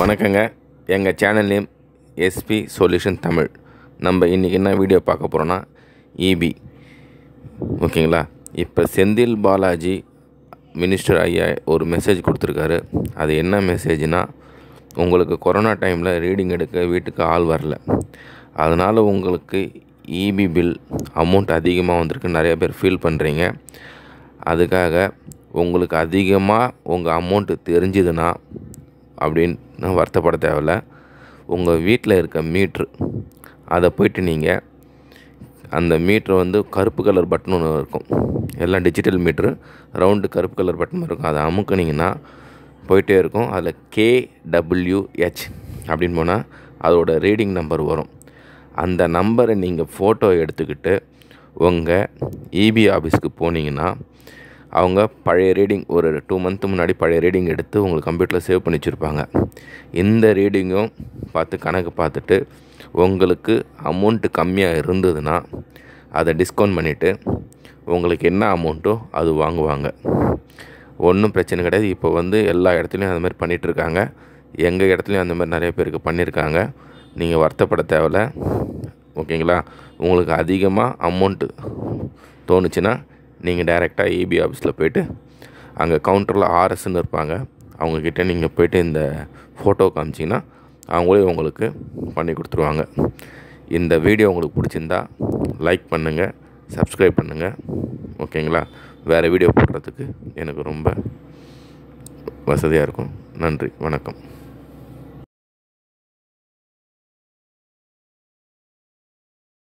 வணக்கங்க எங்கள் channel name SP solution Tamil நம்ம இன்றைக்கி என்ன வீடியோ பார்க்க போகிறோன்னா இபி ஓகேங்களா இப்போ செந்தில் பாலாஜி மினிஸ்டர் ஐயா ஒரு மெசேஜ் கொடுத்துருக்காரு அது என்ன மெசேஜ்னா உங்களுக்கு கொரோனா டைமில் ரீடிங் எடுக்க வீட்டுக்கு ஆள் வரல அதனால் உங்களுக்கு இபி பில் அமௌண்ட் அதிகமாக வந்திருக்கு நிறைய பேர் ஃபீல் பண்ணுறீங்க அதுக்காக உங்களுக்கு அதிகமாக உங்கள் அமௌண்ட்டு தெரிஞ்சுதுன்னா அப்படின்னு நான் வருத்தப்பட தேவையில்ல உங்கள் வீட்டில் இருக்க மீட்ரு அதை போயிட்டு நீங்கள் அந்த மீட்ரு வந்து கருப்பு கலர் பட்டன் ஒன்று இருக்கும் எல்லாம் டிஜிட்டல் மீட்ரு ரவுண்டு கருப்பு கலர் பட்டன் இருக்கும் அதை அமுக்குனிங்கன்னா போயிட்டே இருக்கும் அதில் கே டபிள்யூஹெச் அப்படின்னு போனால் அதோட ரீடிங் நம்பர் வரும் அந்த நம்பரை நீங்கள் ஃபோட்டோ எடுத்துக்கிட்டு உங்கள் இபி e ஆஃபீஸ்க்கு போனீங்கன்னா அவங்க பழைய ரீடிங் ஒரு டூ மந்த் முன்னாடி பழைய ரீடிங் எடுத்து உங்களுக்கு கம்ப்யூட்டரில் சேவ் பண்ணி வச்சுருப்பாங்க இந்த ரீடிங்கும் பார்த்து கணக்கு பார்த்துட்டு உங்களுக்கு அமௌண்ட்டு கம்மியாக இருந்ததுன்னா அதை டிஸ்கவுண்ட் பண்ணிவிட்டு உங்களுக்கு என்ன அமௌண்ட்டோ அது வாங்குவாங்க ஒன்றும் பிரச்சனை கிடையாது இப்போ வந்து எல்லா இடத்துலையும் அந்த மாதிரி பண்ணிகிட்ருக்காங்க எங்கள் இடத்துலையும் அந்த மாதிரி நிறைய பேருக்கு பண்ணியிருக்காங்க நீங்கள் வருத்தப்பட தேவையில்ல ஓகேங்களா உங்களுக்கு அதிகமாக அமௌண்ட்டு தோணுச்சுன்னா நீங்கள் டைரெக்டாக ஏபி ஆஃபீஸில் போய்ட்டு அங்கே கவுண்டரில் ஆர்எஸ்ன்னு இருப்பாங்க அவங்கக்கிட்ட நீங்கள் போய்ட்டு இந்த ஃபோட்டோ காமிச்சிங்கன்னா அவங்களே உங்களுக்கு பண்ணி கொடுத்துருவாங்க இந்த வீடியோ உங்களுக்கு பிடிச்சிருந்தா லைக் பண்ணுங்கள் சப்ஸ்கிரைப் பண்ணுங்கள் ஓகேங்களா வேறு வீடியோ போடுறதுக்கு எனக்கு ரொம்ப வசதியாக இருக்கும் நன்றி வணக்கம்